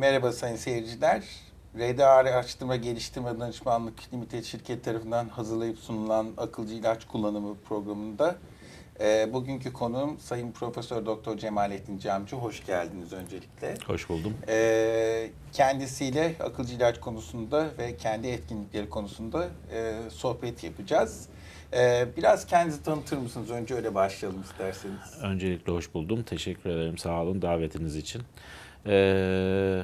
Merhaba sayın seyirciler. RDR Araştırma Geliştirme Danışmanlık Limited şirket tarafından hazırlayıp sunulan Akılcı İlaç Kullanımı programında e, bugünkü konuğum Sayın Profesör Doktor Cemalettin Camcı. Hoş geldiniz öncelikle. Hoş buldum. E, kendisiyle akılcı ilaç konusunda ve kendi etkinlikleri konusunda e, sohbet yapacağız. E, biraz kendinizi tanıtır mısınız? Önce öyle başlayalım isterseniz. Öncelikle hoş buldum. Teşekkür ederim. Sağ olun davetiniz için. Ee,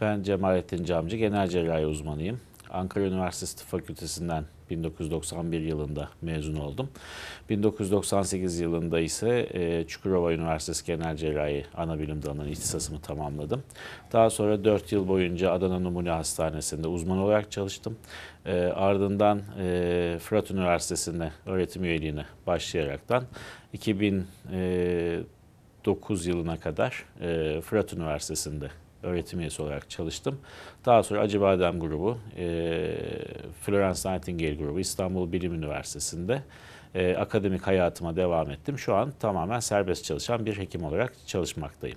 ben Cemalettin Camcı, genel cerrahi uzmanıyım. Ankara Üniversitesi Fakültesinden 1991 yılında mezun oldum. 1998 yılında ise e, Çukurova Üniversitesi Genel Cerrahi Anabilim dalının ihtisasımı tamamladım. Daha sonra 4 yıl boyunca Adana Numune Hastanesi'nde uzman olarak çalıştım. E, ardından e, Fırat Üniversitesi'nde öğretim üyeliğine başlayaraktan 2000 2009 yılına kadar e, Fırat Üniversitesi'nde öğretim üyesi olarak çalıştım. Daha sonra Acıbadem grubu, e, Florence Nightingale grubu, İstanbul Bilim Üniversitesi'nde e, akademik hayatıma devam ettim. Şu an tamamen serbest çalışan bir hekim olarak çalışmaktayım.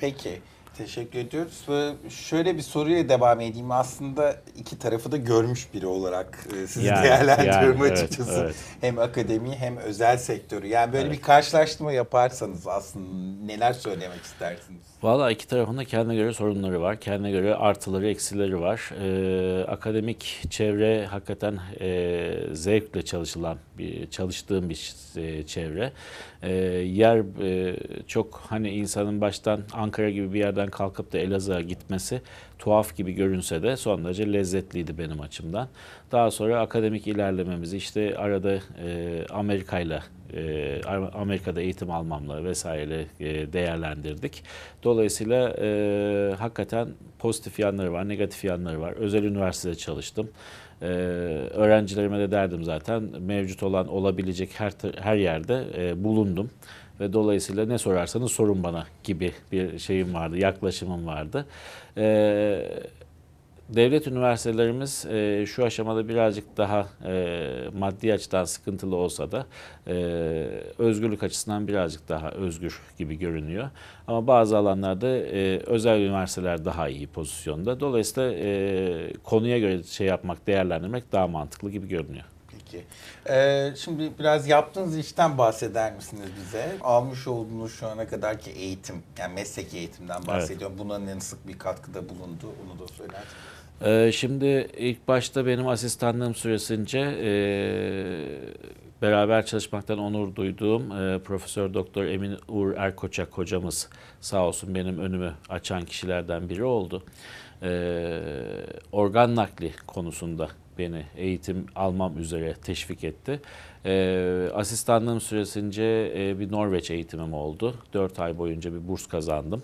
Peki Teşekkür ediyoruz ve şöyle bir soruya devam edeyim. Aslında iki tarafı da görmüş biri olarak e, sizi yani, değerlendiriyorum yani, açıkçası. Evet, evet. Hem akademi hem özel sektörü. Yani böyle evet. bir karşılaştırma yaparsanız aslında neler söylemek istersiniz? Valla iki tarafında kendine göre sorunları var. Kendine göre artıları, eksileri var. Ee, akademik çevre hakikaten e, zevkle çalışılan, bir, çalıştığım bir e, çevre. E, yer e, çok hani insanın baştan Ankara gibi bir yerden kalkıp da Elazığ'a gitmesi tuhaf gibi görünse de son derece lezzetliydi benim açımdan. Daha sonra akademik ilerlememizi işte arada e, Amerika'yla e, Amerika'da eğitim almamla vesaireyle değerlendirdik. Dolayısıyla e, hakikaten pozitif yanları var, negatif yanları var. Özel üniversitede çalıştım. Ee, öğrencilerime de derdim zaten mevcut olan olabilecek her her yerde e, bulundum ve dolayısıyla ne sorarsanız sorun bana gibi bir şeyim vardı, yaklaşımım vardı. Ee, Devlet üniversitelerimiz e, şu aşamada birazcık daha e, maddi açıdan sıkıntılı olsa da e, özgürlük açısından birazcık daha özgür gibi görünüyor. Ama bazı alanlarda e, özel üniversiteler daha iyi pozisyonda. Dolayısıyla e, konuya göre şey yapmak, değerlendirmek daha mantıklı gibi görünüyor. Peki. Ee, şimdi biraz yaptığınız işten bahseder misiniz bize? Almış olduğunuz şu ana kadarki eğitim, yani mesleki eğitimden bahsediyorum. Evet. Bunların en sık bir katkıda bulundu, onu da söylersiniz. Ee, şimdi ilk başta benim asistanlığım süresince e, beraber çalışmaktan onur duyduğum e, Profesör Doktor Emin Uğur Erkoçak hocamız sağ olsun benim önümü açan kişilerden biri oldu. Ee, organ nakli konusunda beni eğitim almam üzere teşvik etti. Ee, asistanlığım süresince e, bir Norveç eğitimim oldu. 4 ay boyunca bir burs kazandım.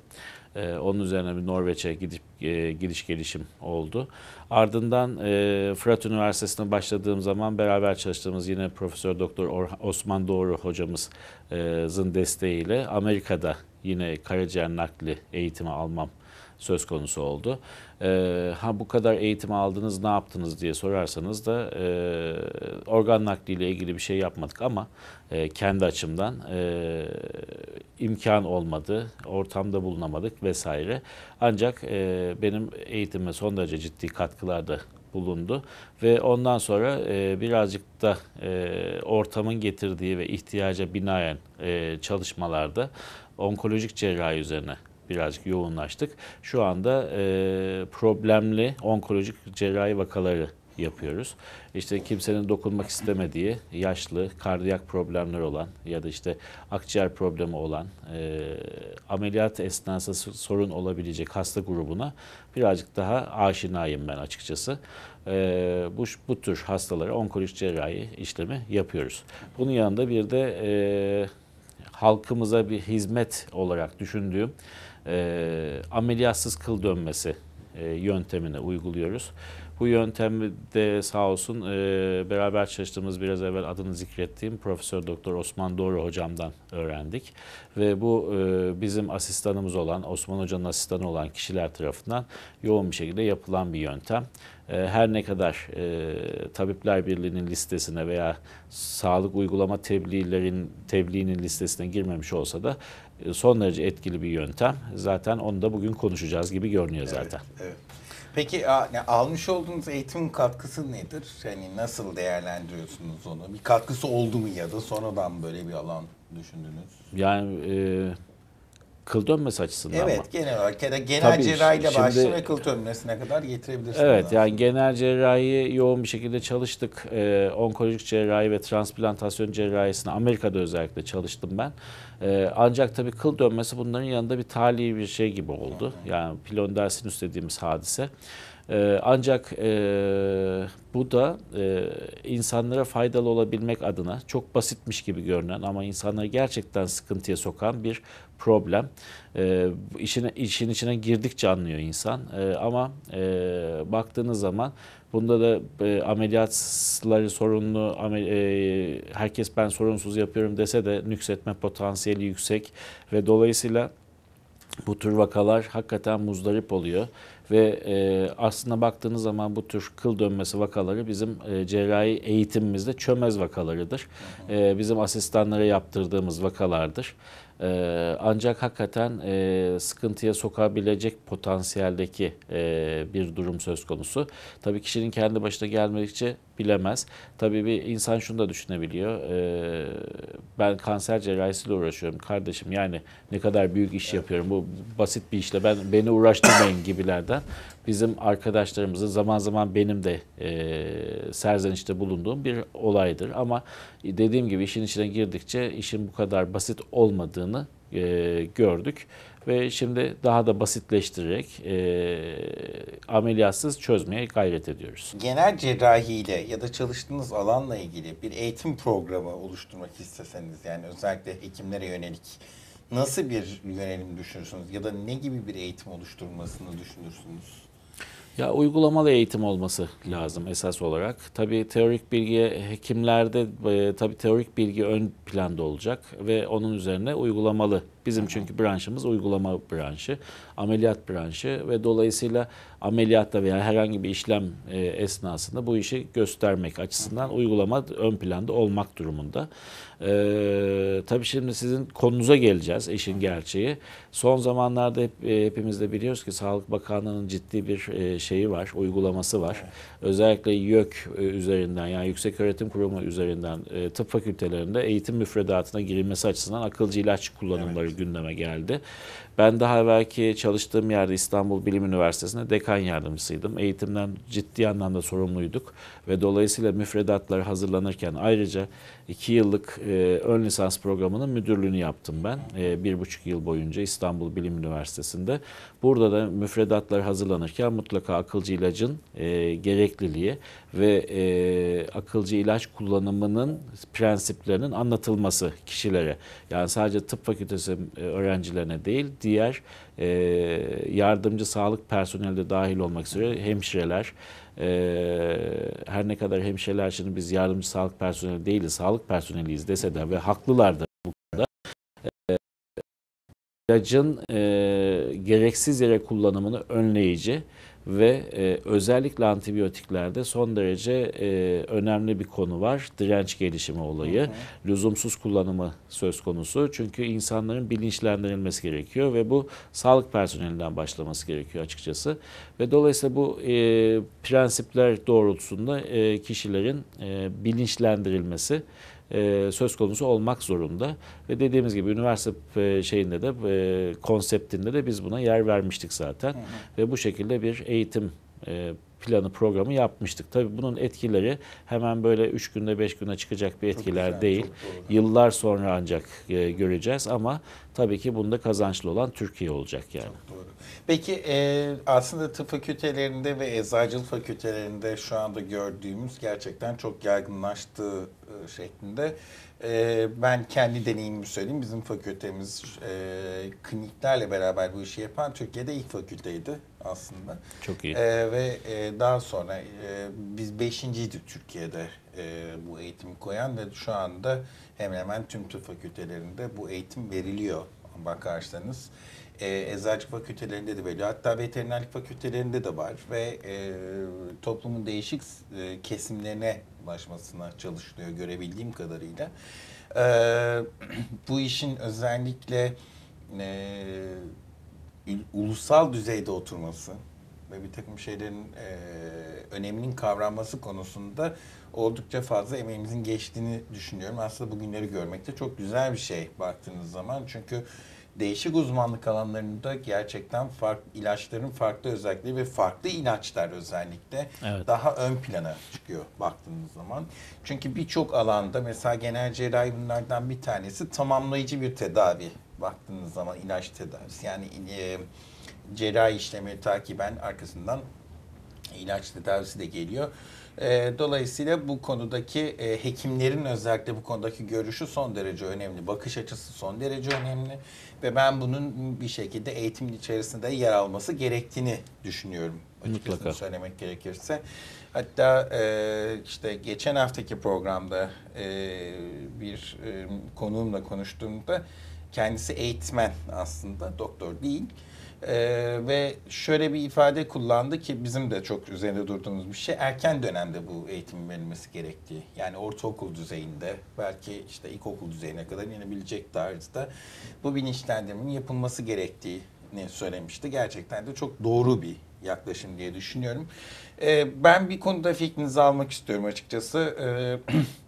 E, onun üzerine bir Norveç'e gidip e, gidiş gelişim oldu. Ardından e, Fırat Üniversitesi'ne başladığım zaman beraber çalıştığımız yine Profesör Doktor Osman Doğru hocamızın desteğiyle Amerika'da yine karaciğer nakli eğitimi almam söz konusu oldu. Ee, ha bu kadar eğitim aldınız ne yaptınız diye sorarsanız da e, organ nakliyle ilgili bir şey yapmadık ama e, kendi açımdan e, imkan olmadı, ortamda bulunamadık vesaire. Ancak benim eğitime son derece ciddi katkılarda bulundu ve ondan sonra e, birazcık da e, ortamın getirdiği ve ihtiyaca binaen e, çalışmalarda onkolojik cerrahi üzerine birazcık yoğunlaştık. Şu anda e, problemli onkolojik cerrahi vakaları yapıyoruz. İşte kimsenin dokunmak istemediği yaşlı, kardiyak problemler olan ya da işte akciğer problemi olan e, ameliyat esnasında sorun olabilecek hasta grubuna birazcık daha aşinayım ben açıkçası. E, bu, bu tür hastalara onkolojik cerrahi işlemi yapıyoruz. Bunun yanında bir de e, halkımıza bir hizmet olarak düşündüğüm e, ameliyatsız kıl dönmesi e, yöntemini uyguluyoruz. Bu yöntemde sağ olsun e, beraber çalıştığımız biraz evvel adını zikrettiğim Profesör Doktor Osman Doğru hocamdan öğrendik. Ve bu e, bizim asistanımız olan, Osman hocanın asistanı olan kişiler tarafından yoğun bir şekilde yapılan bir yöntem. E, her ne kadar e, Tabipler Birliği'nin listesine veya sağlık uygulama tebliğlerin tebliğinin listesine girmemiş olsa da e, son derece etkili bir yöntem. Zaten onu da bugün konuşacağız gibi görünüyor zaten. Evet. Peki almış olduğunuz eğitim katkısı nedir? Yani nasıl değerlendiriyorsunuz onu? Bir katkısı oldu mu ya da sonradan böyle bir alan düşündünüz? Yani e, kıl dönmesi açısından evet, mı? Evet genel olarak ya da genel Tabii, cerrahiyle şimdi, ve kıl dönmesine kadar getirebilirsiniz. Evet aslında. yani genel cerrahi yoğun bir şekilde çalıştık. Ee, onkolojik cerrahi ve transplantasyon cerrahisini Amerika'da özellikle çalıştım ben. Ee, ancak tabii kıl dönmesi bunların yanında bir tali bir şey gibi oldu. Yani pilonidal dersin dediğimiz hadise. Ee, ancak e, bu da e, insanlara faydalı olabilmek adına çok basitmiş gibi görünen ama insanları gerçekten sıkıntıya sokan bir problem. E, işine, işin içine girdikçe anlıyor insan e, ama e, baktığınız zaman bunda da e, ameliyatları sorunlu, amel, e, herkes ben sorunsuz yapıyorum dese de nüksetme potansiyeli yüksek ve dolayısıyla bu tür vakalar hakikaten muzdarip oluyor ve e, aslında baktığınız zaman bu tür kıl dönmesi vakaları bizim e, cerrahi eğitimimizde çömez vakalarıdır. E, bizim asistanlara yaptırdığımız vakalardır. E, ancak hakikaten e, sıkıntıya sokabilecek potansiyeldeki e, bir durum söz konusu. Tabii kişinin kendi başına gelmedikçe bilemez. Tabii bir insan şunu da düşünebiliyor. E, ben kanser cerrahisiyle uğraşıyorum kardeşim yani ne kadar büyük iş yapıyorum bu basit bir işle ben beni uğraştırmayın gibilerden bizim arkadaşlarımızın zaman zaman benim de e, serzenişte bulunduğum bir olaydır ama dediğim gibi işin içine girdikçe işin bu kadar basit olmadığını e, gördük ve şimdi daha da basitleştirerek e, ameliyatsız çözmeye gayret ediyoruz. Genel cerrahiyle ya da çalıştığınız alanla ilgili bir eğitim programı oluşturmak isteseniz yani özellikle hekimlere yönelik nasıl bir yönelim düşünürsünüz ya da ne gibi bir eğitim oluşturmasını düşünürsünüz? Ya uygulamalı eğitim olması lazım esas olarak. Tabii teorik bilgi hekimlerde e, tabii teorik bilgi ön planda olacak ve onun üzerine uygulamalı Bizim çünkü branşımız uygulama branşı, ameliyat branşı ve dolayısıyla ameliyatta veya herhangi bir işlem e, esnasında bu işi göstermek açısından uygulama ön planda olmak durumunda. E, tabii şimdi sizin konunuza geleceğiz işin gerçeği. Son zamanlarda hep, e, hepimiz de biliyoruz ki Sağlık Bakanlığı'nın ciddi bir e, şeyi var, uygulaması var. Özellikle YÖK üzerinden yani Yüksek Öğretim Kurumu üzerinden tıp fakültelerinde eğitim müfredatına girilmesi açısından akılcı ilaç kullanımları gündeme geldi. Ben daha belki çalıştığım yerde İstanbul Bilim Üniversitesi'nde dekan yardımcısıydım. Eğitimden ciddi anlamda sorumluyduk ve dolayısıyla müfredatları hazırlanırken ayrıca iki yıllık e, ön lisans programının müdürlüğünü yaptım ben. E, bir buçuk yıl boyunca İstanbul Bilim Üniversitesi'nde. Burada da müfredatlar hazırlanırken mutlaka akılcı ilacın e, gerekliliği ve e, akılcı ilaç kullanımının prensiplerinin anlatılması kişilere. Yani sadece tıp fakültesi e, öğrencilerine değil, diğer e, yardımcı sağlık personeli de dahil olmak üzere hemşireler, e, her ne kadar hemşireler şimdi biz yardımcı sağlık personeli değiliz, sağlık personeliyiz dese de ve haklılardır ilacın e, gereksiz yere kullanımını önleyici ve e, özellikle antibiyotiklerde son derece e, önemli bir konu var. Direnç gelişimi olayı, hı hı. lüzumsuz kullanımı söz konusu. Çünkü insanların bilinçlendirilmesi gerekiyor ve bu sağlık personelinden başlaması gerekiyor açıkçası. Ve dolayısıyla bu e, prensipler doğrultusunda e, kişilerin e, bilinçlendirilmesi e, söz konusu olmak zorunda. Ve dediğimiz gibi üniversite e, şeyinde de e, konseptinde de biz buna yer vermiştik zaten. Hı hı. Ve bu şekilde bir eğitim e, planı programı yapmıştık. tabi bunun etkileri hemen böyle 3 günde 5 günde çıkacak bir etkiler güzel, değil. Yıllar sonra ancak e, göreceğiz ama tabii ki bunda kazançlı olan Türkiye olacak yani. Çok doğru. Peki e, aslında tıp fakültelerinde ve eczacılık fakültelerinde şu anda gördüğümüz gerçekten çok yaygınlaştığı e, şeklinde e, ben kendi deneyimimi söyleyeyim. Bizim fakültemiz e, kliniklerle beraber bu işi yapan Türkiye'de ilk fakülteydi aslında. Çok iyi. E, ve e, daha sonra e, biz beşinciydik Türkiye'de e, bu eğitimi koyan ve şu anda hemen hemen tüm tıp fakültelerinde bu eğitim veriliyor bakarsanız. E, eczacılık fakültelerinde de veriliyor. Hatta veterinerlik fakültelerinde de var ve e, toplumun değişik e, kesimlerine ulaşmasına çalışılıyor görebildiğim kadarıyla. Ee, bu işin özellikle e, ulusal düzeyde oturması ve bir takım şeylerin e, öneminin kavranması konusunda oldukça fazla emeğimizin geçtiğini düşünüyorum. Aslında bugünleri görmek de çok güzel bir şey baktığınız zaman. Çünkü değişik uzmanlık alanlarında gerçekten farklı ilaçların farklı özellikleri ve farklı ilaçlar özellikle evet. daha ön plana çıkıyor baktığınız zaman. Çünkü birçok alanda mesela genel cerrahi bunlardan bir tanesi tamamlayıcı bir tedavi baktığınız zaman ilaç tedavisi. Yani e, cerrahi işlemi takiben arkasından ilaç tedavisi de geliyor. E, dolayısıyla bu konudaki e, hekimlerin özellikle bu konudaki görüşü son derece önemli. Bakış açısı son derece önemli. Ve ben bunun bir şekilde eğitimin içerisinde yer alması gerektiğini düşünüyorum. Mutlaka. söylemek gerekirse. Hatta e, işte geçen haftaki programda e, bir e, konuğumla konuştuğumda kendisi eğitmen aslında doktor değil. Ee, ve şöyle bir ifade kullandı ki bizim de çok üzerinde durduğumuz bir şey. Erken dönemde bu eğitim verilmesi gerektiği. Yani ortaokul düzeyinde belki işte ilkokul düzeyine kadar inebilecek tarzda bu bilinçlendirmenin yapılması gerektiğini söylemişti. Gerçekten de çok doğru bir yaklaşım diye düşünüyorum. Ee, ben bir konuda fikrinizi almak istiyorum açıkçası. Ee,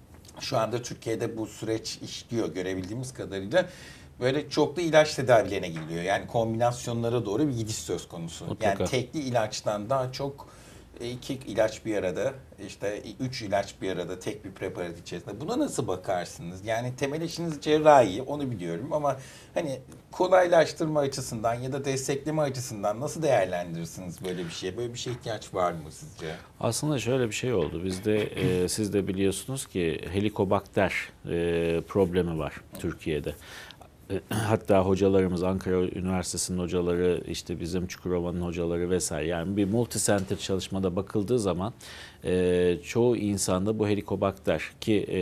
şu anda Türkiye'de bu süreç işliyor görebildiğimiz kadarıyla böyle çoklu ilaç tedavilerine gidiliyor. Yani kombinasyonlara doğru bir gidiş söz konusu. Mutlaka. Yani tekli ilaçtan daha çok e, iki ilaç bir arada işte e, üç ilaç bir arada tek bir preparat içerisinde buna nasıl bakarsınız? Yani temel işiniz cerrahi onu biliyorum ama hani kolaylaştırma açısından ya da destekleme açısından nasıl değerlendirirsiniz böyle bir şeye? Böyle bir şeye ihtiyaç var mı sizce? Aslında şöyle bir şey oldu. Bizde e, siz de biliyorsunuz ki helikobakter e, problemi var Türkiye'de. E, hatta hocalarımız Ankara Üniversitesi'nin hocaları işte bizim Çukurova'nın hocaları vesaire yani bir multi-center çalışmada bakıldığı zaman e, çoğu insanda bu helikobakter ki e,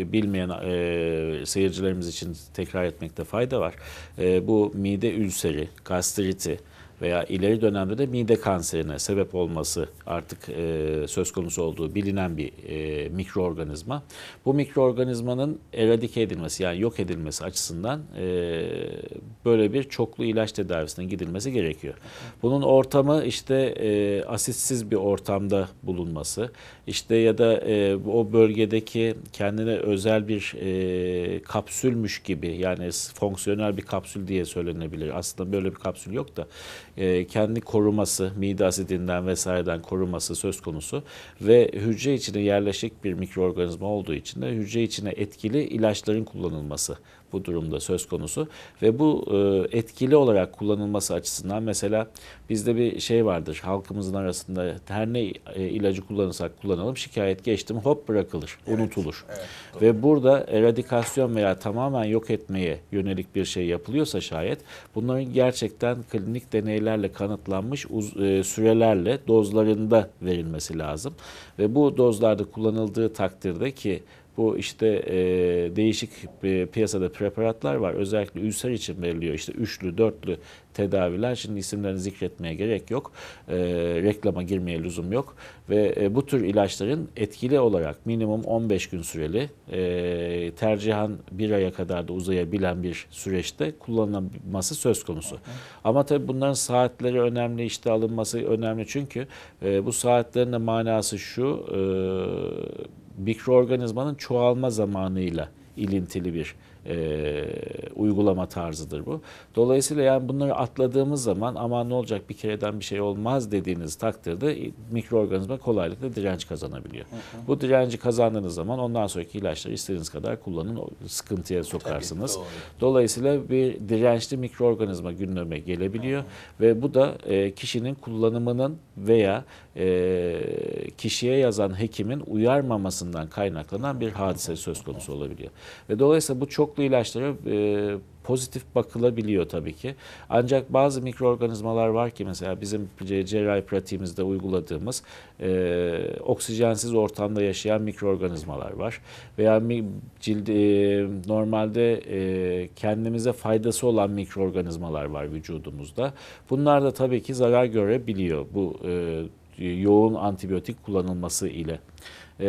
e bilmeyen e, seyircilerimiz için tekrar etmekte fayda var. E, bu mide ülseri, gastriti, veya ileri dönemde de mide kanserine sebep olması artık e, söz konusu olduğu bilinen bir e, mikroorganizma. Bu mikroorganizmanın eradike edilmesi yani yok edilmesi açısından e, böyle bir çoklu ilaç tedavisinin gidilmesi gerekiyor. Bunun ortamı işte e, asitsiz bir ortamda bulunması işte ya da e, o bölgedeki kendine özel bir e, kapsülmüş gibi yani fonksiyonel bir kapsül diye söylenebilir. Aslında böyle bir kapsül yok da e, kendi koruması, mide asidinden vesaireden koruması söz konusu ve hücre içine yerleşik bir mikroorganizma olduğu için de hücre içine etkili ilaçların kullanılması bu durumda söz konusu ve bu e, etkili olarak kullanılması açısından mesela bizde bir şey vardır halkımızın arasında her ne e, ilacı kullanırsak kullanalım şikayet geçtim hop bırakılır, evet, unutulur. Evet, ve burada eradikasyon veya tamamen yok etmeye yönelik bir şey yapılıyorsa şayet bunların gerçekten klinik deneyler şeylerle kanıtlanmış uz, e, sürelerle dozlarında verilmesi lazım. Ve bu dozlarda kullanıldığı takdirde ki bu işte e, değişik e, piyasada preparatlar var. Özellikle ülser için veriliyor. İşte üçlü, dörtlü tedaviler. Şimdi isimlerini zikretmeye gerek yok. E, reklama girmeye lüzum yok. Ve e, bu tür ilaçların etkili olarak minimum 15 gün süreli, e, tercihan bir aya kadar da uzayabilen bir süreçte kullanılması söz konusu. Ama tabii bunların saatleri önemli, işte alınması önemli. Çünkü e, bu saatlerin de manası şu... E, mikroorganizmanın çoğalma zamanıyla ilintili bir e, uygulama tarzıdır bu. Dolayısıyla yani bunları atladığımız zaman aman ne olacak bir kereden bir şey olmaz dediğiniz takdirde mikroorganizma kolaylıkla direnç kazanabiliyor. Hı hı. Bu direnci kazandığınız zaman ondan sonraki ilaçları istediğiniz kadar kullanın sıkıntıya sokarsınız. Tabii, Dolayısıyla bir dirençli mikroorganizma gündeme gelebiliyor hı hı. ve bu da e, kişinin kullanımının veya e, kişiye yazan hekimin uyarmamasından kaynaklanan bir hadise söz konusu olabiliyor. Ve dolayısıyla bu çoklu ilaçlara e, pozitif bakılabiliyor tabii ki. Ancak bazı mikroorganizmalar var ki mesela bizim cerrahi pratiğimizde uyguladığımız e, oksijensiz ortamda yaşayan mikroorganizmalar var. Veya mi, cildi, e, normalde e, kendimize faydası olan mikroorganizmalar var vücudumuzda. Bunlar da tabii ki zarar görebiliyor bu e, yoğun antibiyotik kullanılması ile. E,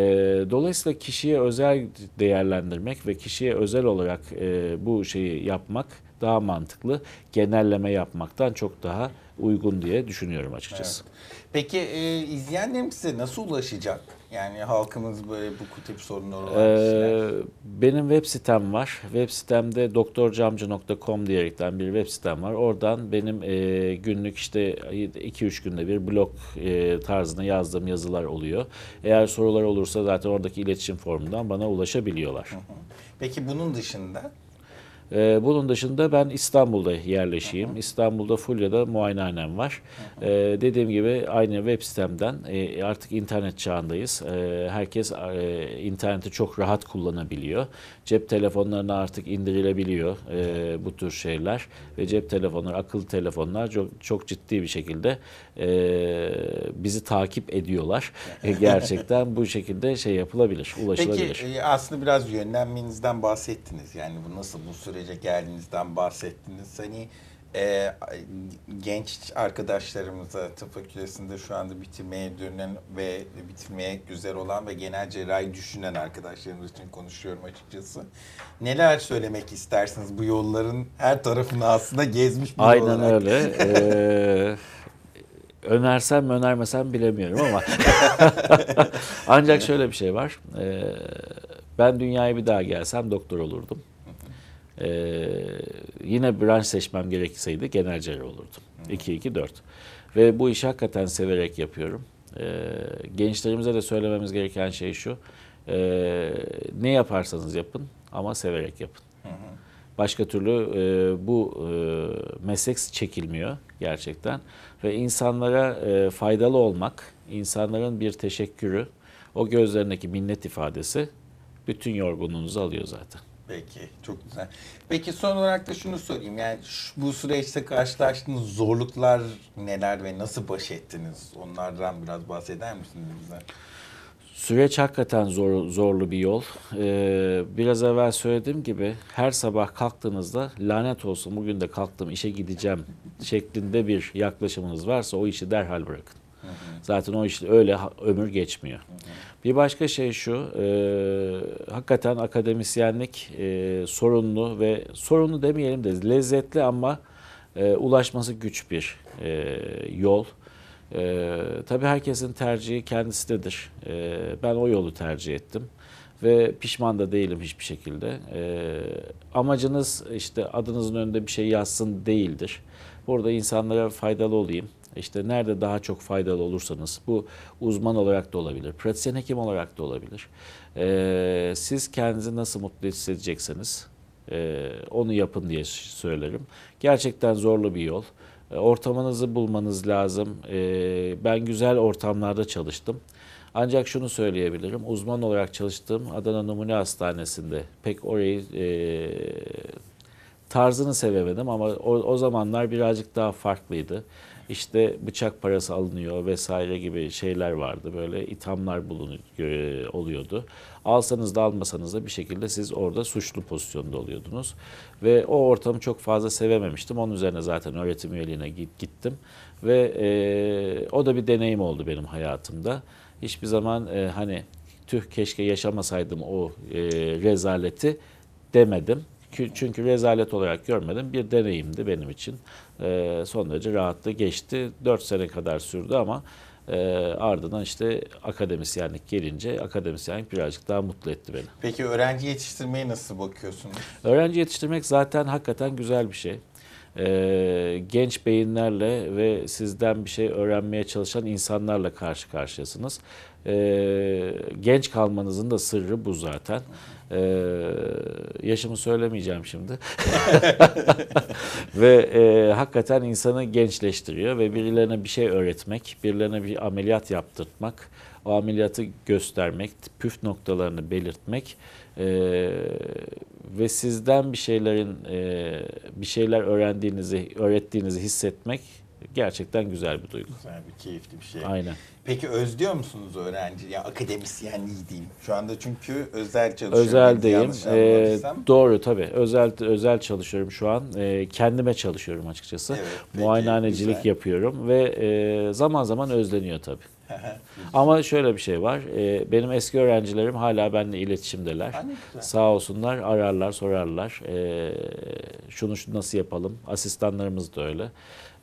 dolayısıyla kişiye özel değerlendirmek ve kişiye özel olarak e, bu şeyi yapmak daha mantıklı. Genelleme yapmaktan çok daha uygun diye düşünüyorum açıkçası. Evet. Peki e, izleyenlerim nasıl ulaşacak? Yani halkımız böyle bu tip sorunları olan Ee, benim web sitem var. Web sitemde doktorcamcı.com diyerekten bir web sitem var. Oradan benim e, günlük işte 2-3 günde bir blog e, tarzında yazdığım yazılar oluyor. Eğer sorular olursa zaten oradaki iletişim formundan bana ulaşabiliyorlar. Peki bunun dışında e, bunun dışında ben İstanbul'da yerleşeyim. Hı hı. İstanbul'da Fulya'da muayenehanem var. Hı hı. E, ee, dediğim gibi aynı web sistemden e, artık internet çağındayız. E, herkes e, interneti çok rahat kullanabiliyor. Cep telefonlarına artık indirilebiliyor e, bu tür şeyler. Ve cep telefonları, akıllı telefonlar çok, çok ciddi bir şekilde e, bizi takip ediyorlar. E, gerçekten bu şekilde şey yapılabilir, ulaşılabilir. Peki e, aslında biraz yönlenmenizden bahsettiniz. Yani bu nasıl bu süreç sürece geldiğinizden bahsettiniz. Hani e, genç arkadaşlarımıza tıp fakültesinde şu anda bitirmeye dönen ve bitirmeye güzel olan ve genel cerrahi düşünen arkadaşlarımız için konuşuyorum açıkçası. Neler söylemek istersiniz bu yolların her tarafını aslında gezmiş bir Aynen olarak. öyle. ee, önersem önermesem bilemiyorum ama ancak şöyle bir şey var. Ee, ben dünyaya bir daha gelsem doktor olurdum. Ee, yine branş seçmem gerekseydi genelcer olurdum. 2-2-4. Ve bu işi hakikaten severek yapıyorum. Ee, gençlerimize de söylememiz gereken şey şu. E, ne yaparsanız yapın ama severek yapın. Hı hı. Başka türlü e, bu e, meslek çekilmiyor gerçekten. Ve insanlara e, faydalı olmak, insanların bir teşekkürü, o gözlerindeki minnet ifadesi bütün yorgunluğunuzu alıyor zaten. Peki, çok güzel. Peki son olarak da şunu sorayım. Yani şu, bu süreçte karşılaştığınız zorluklar neler ve nasıl baş ettiniz? Onlardan biraz bahseder misiniz bize? Süreç hakikaten zor, zorlu bir yol. Ee, biraz evvel söylediğim gibi her sabah kalktığınızda lanet olsun bugün de kalktım işe gideceğim şeklinde bir yaklaşımınız varsa o işi derhal bırakın. Zaten o işte öyle ömür geçmiyor. Bir başka şey şu, e, hakikaten akademisyenlik e, sorunlu ve sorunlu demeyelim de lezzetli ama e, ulaşması güç bir e, yol. E, tabii herkesin tercihi kendisidir. E, ben o yolu tercih ettim ve pişman da değilim hiçbir şekilde. E, amacınız işte adınızın önünde bir şey yazsın değildir. Burada insanlara faydalı olayım, işte nerede daha çok faydalı olursanız bu uzman olarak da olabilir, pratisyen hekim olarak da olabilir. Ee, siz kendinizi nasıl mutlu hissedecekseniz e, onu yapın diye söylerim. Gerçekten zorlu bir yol. E, ortamınızı bulmanız lazım. E, ben güzel ortamlarda çalıştım. Ancak şunu söyleyebilirim. Uzman olarak çalıştığım Adana Numune Hastanesi'nde pek orayı e, tarzını sevemedim ama o, o zamanlar birazcık daha farklıydı işte bıçak parası alınıyor vesaire gibi şeyler vardı. Böyle ithamlar bulun e, oluyordu. Alsanız da almasanız da bir şekilde siz orada suçlu pozisyonda oluyordunuz. Ve o ortamı çok fazla sevememiştim. Onun üzerine zaten öğretim üyeliğine gittim. Ve e, o da bir deneyim oldu benim hayatımda. Hiçbir zaman e, hani tüh keşke yaşamasaydım o e, rezaleti demedim çünkü rezalet olarak görmedim. Bir deneyimdi benim için. E, son derece rahatlı geçti. 4 sene kadar sürdü ama e, ardından işte akademisyenlik gelince akademisyenlik birazcık daha mutlu etti beni. Peki öğrenci yetiştirmeye nasıl bakıyorsunuz? Öğrenci yetiştirmek zaten hakikaten güzel bir şey. E, genç beyinlerle ve sizden bir şey öğrenmeye çalışan insanlarla karşı karşıyasınız e, genç kalmanızın da sırrı bu zaten. E, yaşımı söylemeyeceğim şimdi. ve e, hakikaten insanı gençleştiriyor ve birilerine bir şey öğretmek, birilerine bir ameliyat yaptırtmak, o ameliyatı göstermek, püf noktalarını belirtmek e, ve sizden bir şeylerin e, bir şeyler öğrendiğinizi, öğrettiğinizi hissetmek gerçekten güzel bir duygu. Güzel bir keyifli bir şey. Aynen. Peki özlüyor musunuz öğrenci, ya akademisyenliği diyeyim? Şu anda çünkü özel çalışıyorum. Özeldeyim. Ee, doğru tabii. Özel özel çalışıyorum şu an. Ee, kendime çalışıyorum açıkçası. Evet, Muayenehanecilik yapıyorum ve e, zaman zaman özleniyor tabii. Ama şöyle bir şey var. E, benim eski öğrencilerim hala benimle iletişimdeler. Anladım. Sağ olsunlar ararlar sorarlar. E, şunu nasıl yapalım. Asistanlarımız da öyle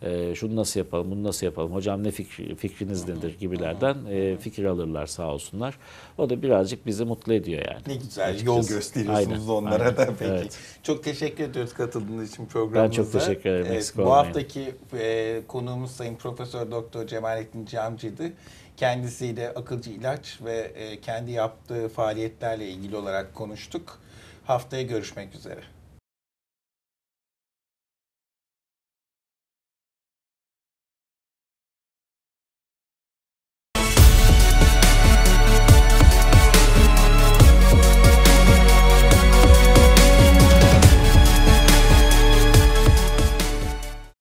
e, şunu nasıl yapalım, bunu nasıl yapalım, hocam ne fikri, fikriniz nedir gibilerden e, fikir alırlar sağ olsunlar. O da birazcık bizi mutlu ediyor yani. Ne güzel Açıkçası. yol gösteriyorsunuz aynen, onlara aynen. da peki. Evet. Çok teşekkür ediyoruz katıldığınız için programımıza. Ben çok teşekkür ederim. Evet, bu olmayın. haftaki e, konuğumuz Sayın Profesör Doktor Cemalettin Camcı'ydı. Kendisiyle akılcı ilaç ve e, kendi yaptığı faaliyetlerle ilgili olarak konuştuk. Haftaya görüşmek üzere.